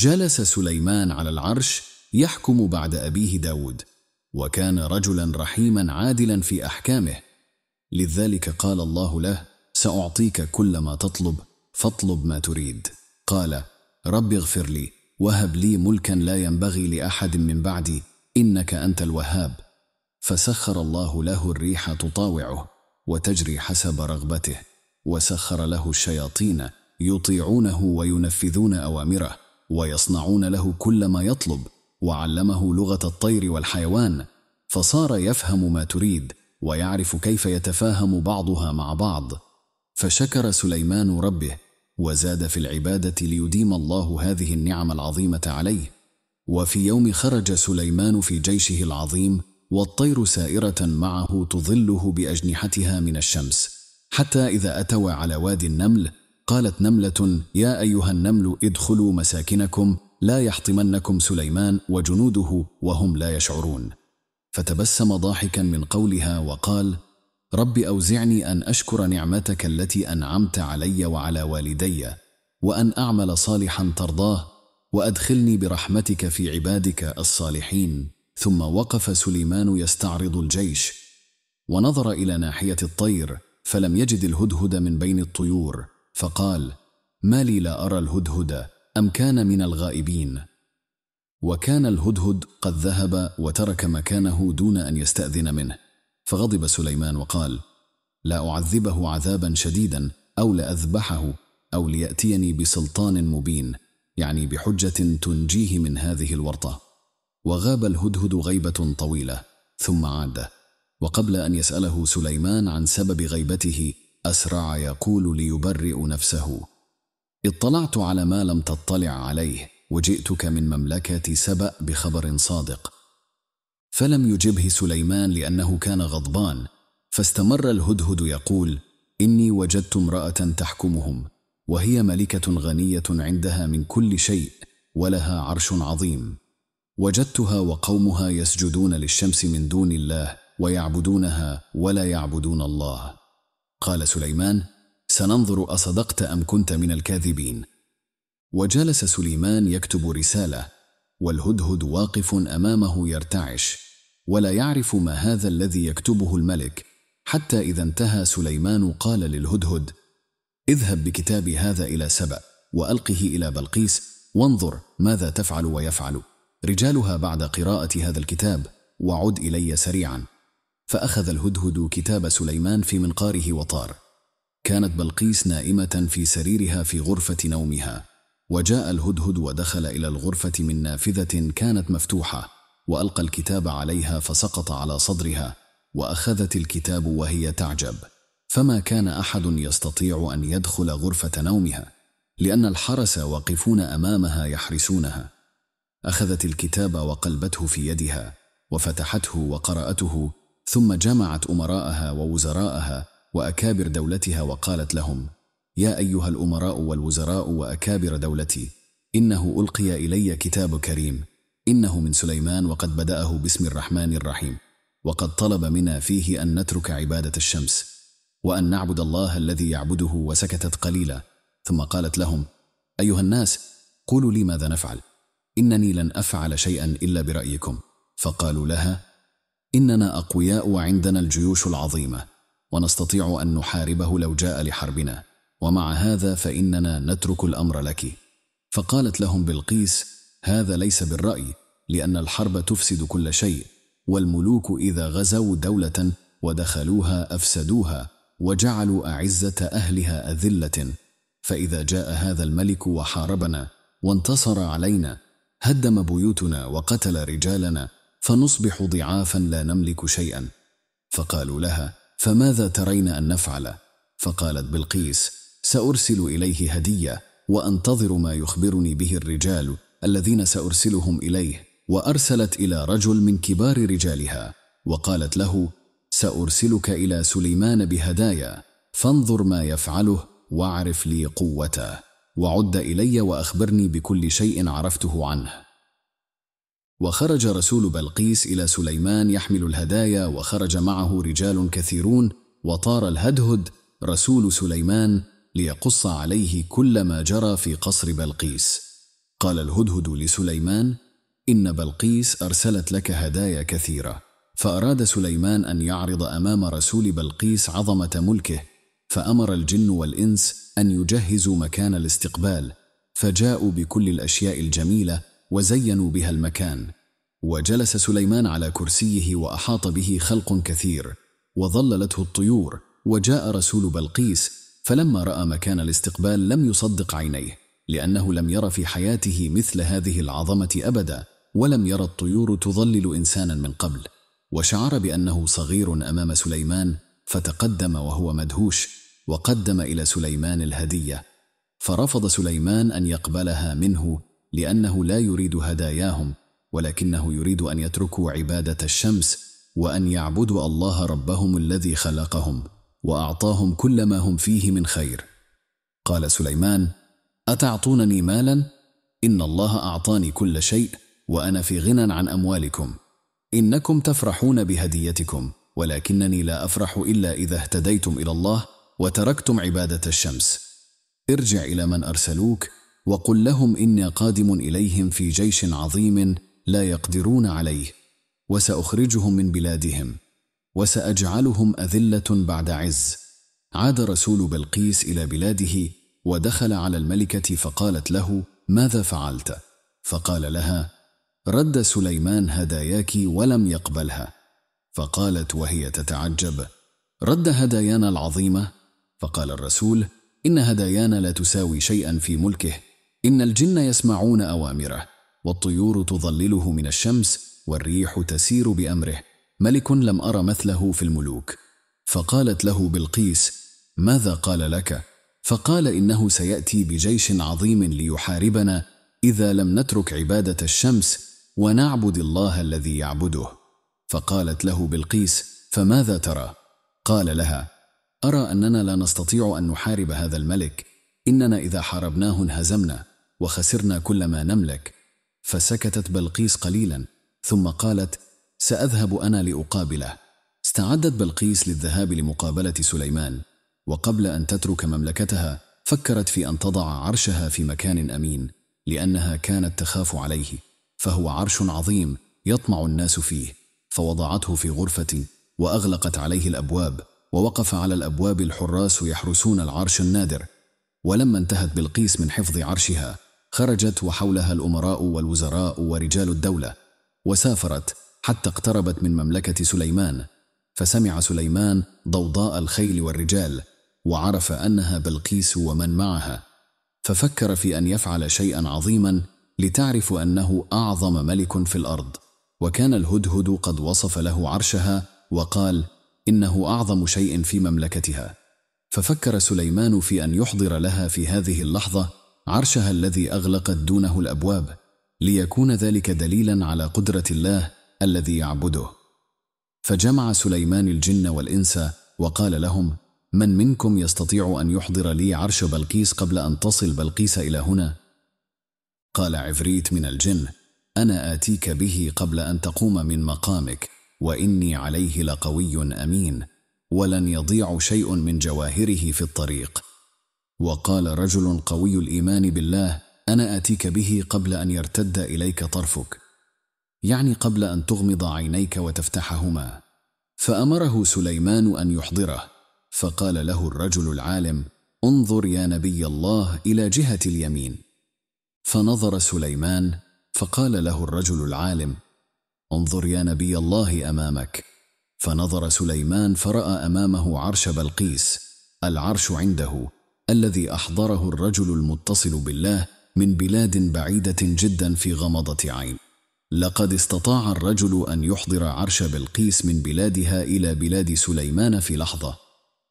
جلس سليمان على العرش يحكم بعد أبيه داود وكان رجلا رحيما عادلا في أحكامه لذلك قال الله له سأعطيك كل ما تطلب فاطلب ما تريد قال رب اغفر لي وهب لي ملكا لا ينبغي لأحد من بعدي إنك أنت الوهاب فسخر الله له الريح تطاوعه وتجري حسب رغبته وسخر له الشياطين يطيعونه وينفذون أوامره ويصنعون له كل ما يطلب وعلمه لغه الطير والحيوان فصار يفهم ما تريد ويعرف كيف يتفاهم بعضها مع بعض فشكر سليمان ربه وزاد في العباده ليديم الله هذه النعم العظيمه عليه وفي يوم خرج سليمان في جيشه العظيم والطير سائره معه تظله باجنحتها من الشمس حتى اذا اتوا على وادي النمل قالت نملة يا أيها النمل ادخلوا مساكنكم لا يحطمنكم سليمان وجنوده وهم لا يشعرون فتبسم ضاحكا من قولها وقال رب أوزعني أن أشكر نعمتك التي أنعمت علي وعلى والدي وأن أعمل صالحا ترضاه وأدخلني برحمتك في عبادك الصالحين ثم وقف سليمان يستعرض الجيش ونظر إلى ناحية الطير فلم يجد الهدهد من بين الطيور فقال ما لي لا أرى الهدهد أم كان من الغائبين وكان الهدهد قد ذهب وترك مكانه دون أن يستأذن منه فغضب سليمان وقال لا أعذبه عذابا شديدا أو لأذبحه أو ليأتيني بسلطان مبين يعني بحجة تنجيه من هذه الورطة وغاب الهدهد غيبة طويلة ثم عاد وقبل أن يسأله سليمان عن سبب غيبته أسرع يقول ليبرئ نفسه اطلعت على ما لم تطلع عليه وجئتك من مملكة سبأ بخبر صادق فلم يجبه سليمان لأنه كان غضبان فاستمر الهدهد يقول إني وجدت امرأة تحكمهم وهي ملكة غنية عندها من كل شيء ولها عرش عظيم وجدتها وقومها يسجدون للشمس من دون الله ويعبدونها ولا يعبدون الله قال سليمان سننظر أصدقت أم كنت من الكاذبين وجلس سليمان يكتب رسالة والهدهد واقف أمامه يرتعش ولا يعرف ما هذا الذي يكتبه الملك حتى إذا انتهى سليمان قال للهدهد اذهب بكتابي هذا إلى سبأ وألقه إلى بلقيس وانظر ماذا تفعل ويفعل رجالها بعد قراءة هذا الكتاب وعد إلي سريعا فأخذ الهدهد كتاب سليمان في منقاره وطار كانت بلقيس نائمة في سريرها في غرفة نومها وجاء الهدهد ودخل إلى الغرفة من نافذة كانت مفتوحة وألقى الكتاب عليها فسقط على صدرها وأخذت الكتاب وهي تعجب فما كان أحد يستطيع أن يدخل غرفة نومها لأن الحرس واقفون أمامها يحرسونها أخذت الكتاب وقلبته في يدها وفتحته وقرأته ثم جمعت أمراءها ووزراءها وأكابر دولتها وقالت لهم يا أيها الأمراء والوزراء وأكابر دولتي إنه ألقي إلي كتاب كريم إنه من سليمان وقد بدأه باسم الرحمن الرحيم وقد طلب منا فيه أن نترك عبادة الشمس وأن نعبد الله الذي يعبده وسكتت قليلا ثم قالت لهم أيها الناس قولوا لي ماذا نفعل إنني لن أفعل شيئا إلا برأيكم فقالوا لها إننا أقوياء وعندنا الجيوش العظيمة ونستطيع أن نحاربه لو جاء لحربنا ومع هذا فإننا نترك الأمر لك فقالت لهم بلقيس هذا ليس بالرأي لأن الحرب تفسد كل شيء والملوك إذا غزوا دولة ودخلوها أفسدوها وجعلوا أعزة أهلها أذلة فإذا جاء هذا الملك وحاربنا وانتصر علينا هدم بيوتنا وقتل رجالنا فنصبح ضعافا لا نملك شيئا فقالوا لها فماذا ترين أن نفعل؟ فقالت بلقيس سأرسل إليه هدية وأنتظر ما يخبرني به الرجال الذين سأرسلهم إليه وأرسلت إلى رجل من كبار رجالها وقالت له سأرسلك إلى سليمان بهدايا فانظر ما يفعله واعرف لي قوته وعد إلي وأخبرني بكل شيء عرفته عنه وخرج رسول بلقيس إلى سليمان يحمل الهدايا وخرج معه رجال كثيرون وطار الهدهد رسول سليمان ليقص عليه كل ما جرى في قصر بلقيس قال الهدهد لسليمان إن بلقيس أرسلت لك هدايا كثيرة فأراد سليمان أن يعرض أمام رسول بلقيس عظمة ملكه فأمر الجن والإنس أن يجهزوا مكان الاستقبال فجاءوا بكل الأشياء الجميلة وزينوا بها المكان وجلس سليمان على كرسيه وأحاط به خلق كثير وظللته الطيور وجاء رسول بلقيس فلما رأى مكان الاستقبال لم يصدق عينيه لأنه لم ير في حياته مثل هذه العظمة أبدا ولم ير الطيور تظلل إنسانا من قبل وشعر بأنه صغير أمام سليمان فتقدم وهو مدهوش وقدم إلى سليمان الهدية فرفض سليمان أن يقبلها منه لأنه لا يريد هداياهم ولكنه يريد أن يتركوا عبادة الشمس وأن يعبدوا الله ربهم الذي خلقهم وأعطاهم كل ما هم فيه من خير قال سليمان أتعطونني مالا؟ إن الله أعطاني كل شيء وأنا في غنى عن أموالكم إنكم تفرحون بهديتكم ولكنني لا أفرح إلا إذا اهتديتم إلى الله وتركتم عبادة الشمس ارجع إلى من أرسلوك وقل لهم اني قادم اليهم في جيش عظيم لا يقدرون عليه وساخرجهم من بلادهم وساجعلهم اذله بعد عز عاد رسول بلقيس الى بلاده ودخل على الملكه فقالت له ماذا فعلت فقال لها رد سليمان هداياك ولم يقبلها فقالت وهي تتعجب رد هدايانا العظيمه فقال الرسول ان هدايانا لا تساوي شيئا في ملكه إن الجن يسمعون أوامره والطيور تظلله من الشمس والريح تسير بأمره ملك لم أر مثله في الملوك فقالت له بلقيس ماذا قال لك؟ فقال إنه سيأتي بجيش عظيم ليحاربنا إذا لم نترك عبادة الشمس ونعبد الله الذي يعبده فقالت له بلقيس فماذا ترى؟ قال لها أرى أننا لا نستطيع أن نحارب هذا الملك إننا إذا حاربناه انهزمنا وخسرنا كل ما نملك فسكتت بلقيس قليلا ثم قالت ساذهب انا لاقابله استعدت بلقيس للذهاب لمقابله سليمان وقبل ان تترك مملكتها فكرت في ان تضع عرشها في مكان امين لانها كانت تخاف عليه فهو عرش عظيم يطمع الناس فيه فوضعته في غرفه واغلقت عليه الابواب ووقف على الابواب الحراس يحرسون العرش النادر ولما انتهت بلقيس من حفظ عرشها خرجت وحولها الأمراء والوزراء ورجال الدولة وسافرت حتى اقتربت من مملكة سليمان فسمع سليمان ضوضاء الخيل والرجال وعرف أنها بلقيس ومن معها ففكر في أن يفعل شيئا عظيما لتعرف أنه أعظم ملك في الأرض وكان الهدهد قد وصف له عرشها وقال إنه أعظم شيء في مملكتها ففكر سليمان في أن يحضر لها في هذه اللحظة عرشها الذي أغلقت دونه الأبواب ليكون ذلك دليلا على قدرة الله الذي يعبده فجمع سليمان الجن والإنس وقال لهم من منكم يستطيع أن يحضر لي عرش بلقيس قبل أن تصل بلقيس إلى هنا؟ قال عفريت من الجن أنا آتيك به قبل أن تقوم من مقامك وإني عليه لقوي أمين ولن يضيع شيء من جواهره في الطريق وقال رجل قوي الإيمان بالله أنا آتيك به قبل أن يرتد إليك طرفك يعني قبل أن تغمض عينيك وتفتحهما فأمره سليمان أن يحضره فقال له الرجل العالم انظر يا نبي الله إلى جهة اليمين فنظر سليمان فقال له الرجل العالم انظر يا نبي الله أمامك فنظر سليمان فرأى أمامه عرش بلقيس العرش عنده الذي أحضره الرجل المتصل بالله من بلاد بعيدة جدا في غمضة عين لقد استطاع الرجل أن يحضر عرش بلقيس من بلادها إلى بلاد سليمان في لحظة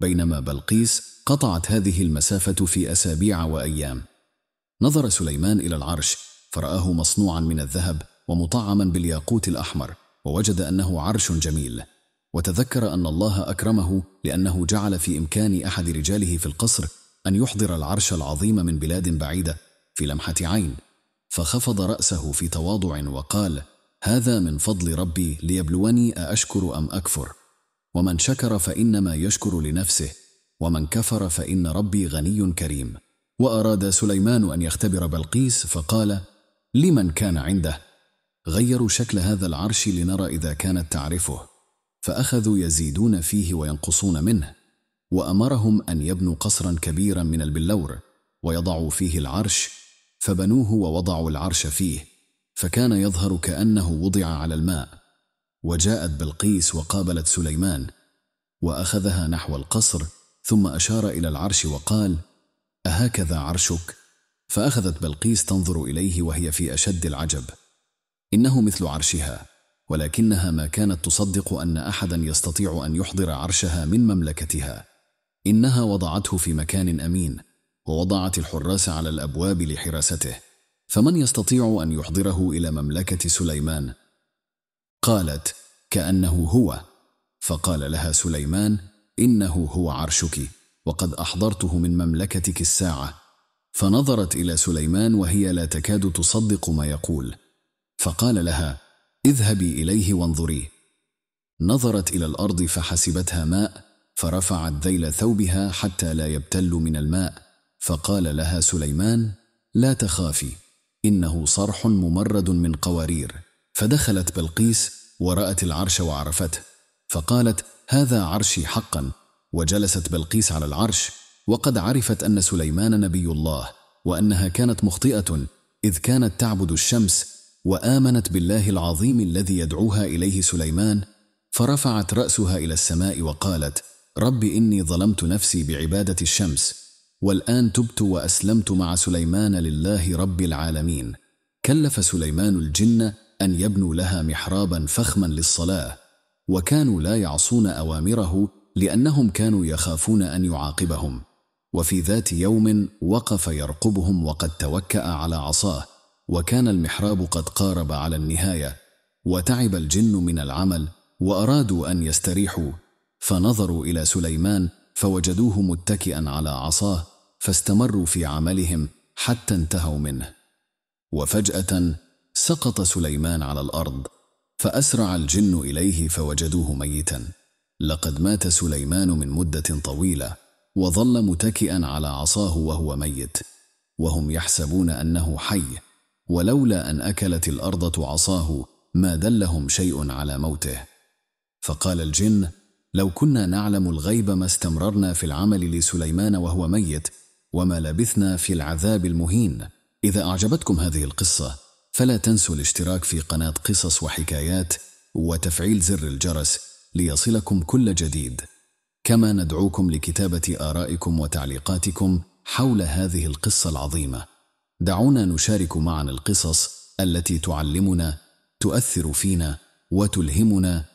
بينما بلقيس قطعت هذه المسافة في أسابيع وأيام نظر سليمان إلى العرش فرآه مصنوعا من الذهب ومطعما بالياقوت الأحمر ووجد أنه عرش جميل وتذكر أن الله أكرمه لأنه جعل في إمكان أحد رجاله في القصر أن يحضر العرش العظيم من بلاد بعيدة في لمحة عين فخفض رأسه في تواضع وقال هذا من فضل ربي ليبلوني أأشكر أم أكفر ومن شكر فإنما يشكر لنفسه ومن كفر فإن ربي غني كريم وأراد سليمان أن يختبر بلقيس فقال لمن كان عنده غيروا شكل هذا العرش لنرى إذا كانت تعرفه فأخذوا يزيدون فيه وينقصون منه وأمرهم أن يبنوا قصرا كبيرا من البلور ويضعوا فيه العرش فبنوه ووضعوا العرش فيه فكان يظهر كأنه وضع على الماء وجاءت بلقيس وقابلت سليمان وأخذها نحو القصر ثم أشار إلى العرش وقال أهكذا عرشك؟ فأخذت بلقيس تنظر إليه وهي في أشد العجب إنه مثل عرشها ولكنها ما كانت تصدق أن أحدا يستطيع أن يحضر عرشها من مملكتها إنها وضعته في مكان أمين ووضعت الحراس على الأبواب لحراسته فمن يستطيع أن يحضره إلى مملكة سليمان؟ قالت كأنه هو فقال لها سليمان إنه هو عرشك وقد أحضرته من مملكتك الساعة فنظرت إلى سليمان وهي لا تكاد تصدق ما يقول فقال لها اذهبي إليه وانظري نظرت إلى الأرض فحسبتها ماء فرفعت ذيل ثوبها حتى لا يبتل من الماء فقال لها سليمان لا تخافي انه صرح ممرد من قوارير فدخلت بلقيس ورات العرش وعرفته فقالت هذا عرشي حقا وجلست بلقيس على العرش وقد عرفت ان سليمان نبي الله وانها كانت مخطئه اذ كانت تعبد الشمس وامنت بالله العظيم الذي يدعوها اليه سليمان فرفعت راسها الى السماء وقالت رب إني ظلمت نفسي بعبادة الشمس والآن تبت وأسلمت مع سليمان لله رب العالمين كلف سليمان الجن أن يبنوا لها محرابا فخما للصلاة وكانوا لا يعصون أوامره لأنهم كانوا يخافون أن يعاقبهم وفي ذات يوم وقف يرقبهم وقد توكأ على عصاه وكان المحراب قد قارب على النهاية وتعب الجن من العمل وأرادوا أن يستريحوا فنظروا إلى سليمان فوجدوه متكئا على عصاه فاستمروا في عملهم حتى انتهوا منه وفجأة سقط سليمان على الأرض فأسرع الجن إليه فوجدوه ميتا لقد مات سليمان من مدة طويلة وظل متكئا على عصاه وهو ميت وهم يحسبون أنه حي ولولا أن أكلت الأرضة عصاه ما دلهم شيء على موته فقال الجن لو كنا نعلم الغيب ما استمررنا في العمل لسليمان وهو ميت وما لبثنا في العذاب المهين إذا أعجبتكم هذه القصة فلا تنسوا الاشتراك في قناة قصص وحكايات وتفعيل زر الجرس ليصلكم كل جديد كما ندعوكم لكتابة آرائكم وتعليقاتكم حول هذه القصة العظيمة دعونا نشارك معا القصص التي تعلمنا تؤثر فينا وتلهمنا